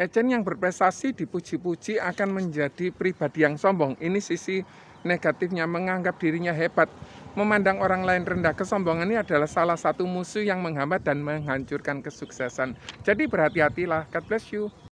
Ejen yang berprestasi dipuji-puji akan menjadi pribadi yang sombong. Ini sisi negatifnya menganggap dirinya hebat. Memandang orang lain rendah kesombongan ini adalah salah satu musuh yang menghambat dan menghancurkan kesuksesan. Jadi berhati-hatilah. God bless you.